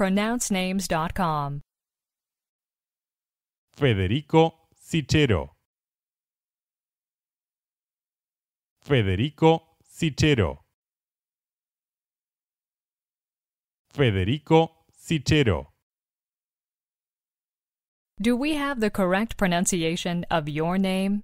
pronouncenames.com. Federico Cicero. Federico Cicero. Federico Cicero. Do we have the correct pronunciation of your name?